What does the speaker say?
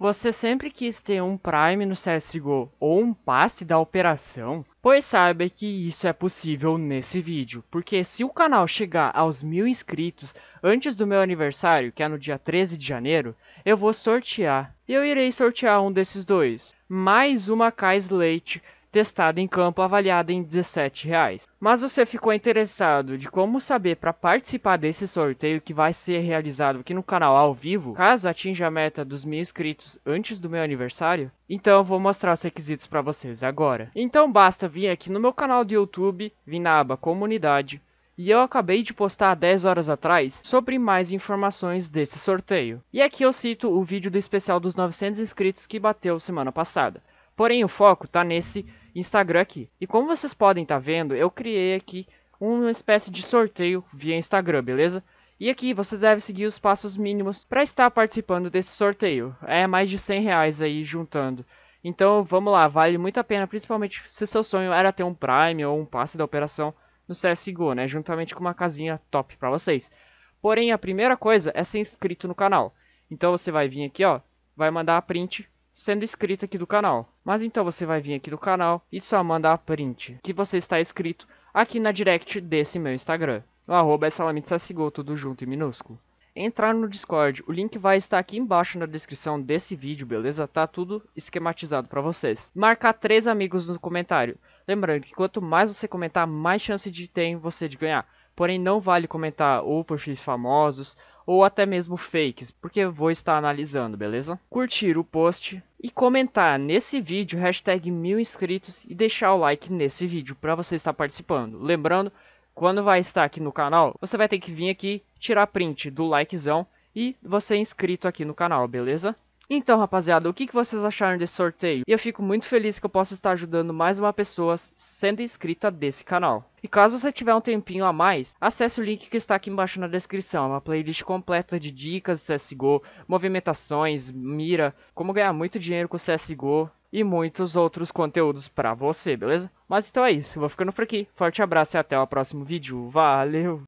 Você sempre quis ter um Prime no CSGO ou um passe da operação? Pois saiba que isso é possível nesse vídeo, porque se o canal chegar aos mil inscritos antes do meu aniversário, que é no dia 13 de janeiro, eu vou sortear. E eu irei sortear um desses dois. Mais uma Kais Leite testada em campo avaliada em R$ 17, Mas você ficou interessado de como saber para participar desse sorteio que vai ser realizado aqui no canal ao vivo, caso atinja a meta dos mil inscritos antes do meu aniversário? Então eu vou mostrar os requisitos para vocês agora. Então basta vir aqui no meu canal do YouTube, vir na aba Comunidade, e eu acabei de postar 10 horas atrás sobre mais informações desse sorteio. E aqui eu cito o vídeo do especial dos 900 inscritos que bateu semana passada. Porém, o foco está nesse Instagram aqui. E como vocês podem estar tá vendo, eu criei aqui uma espécie de sorteio via Instagram, beleza? E aqui vocês devem seguir os passos mínimos para estar participando desse sorteio. É mais de 100 reais aí juntando. Então vamos lá, vale muito a pena, principalmente se seu sonho era ter um Prime ou um passe da operação no CSGO, né? Juntamente com uma casinha top para vocês. Porém, a primeira coisa é ser inscrito no canal. Então você vai vir aqui, ó, vai mandar a print sendo inscrito aqui do canal. Mas então você vai vir aqui do canal e só mandar a print que você está inscrito aqui na direct desse meu Instagram. No arroba é tudo junto e minúsculo. Entrar no Discord, o link vai estar aqui embaixo na descrição desse vídeo, beleza? Tá tudo esquematizado para vocês. Marcar três amigos no comentário. Lembrando que quanto mais você comentar, mais chance de ter você de ganhar porém não vale comentar ou perfis famosos ou até mesmo fakes, porque vou estar analisando, beleza? Curtir o post e comentar nesse vídeo hashtag mil inscritos e deixar o like nesse vídeo para você estar participando. Lembrando, quando vai estar aqui no canal, você vai ter que vir aqui, tirar print do likezão e você é inscrito aqui no canal, beleza? Então, rapaziada, o que, vocês acharam desse sorteio? E eu fico muito feliz que eu possa estar ajudando mais uma pessoa sendo inscrita desse canal. E caso você tiver um tempinho a mais, acesse o link que está aqui embaixo na descrição. É uma playlist completa de dicas de CSGO, movimentações, mira, como ganhar muito dinheiro com CSGO e muitos outros conteúdos pra você, beleza? Mas então é isso, eu vou ficando por aqui. Forte abraço e até o próximo vídeo. Valeu!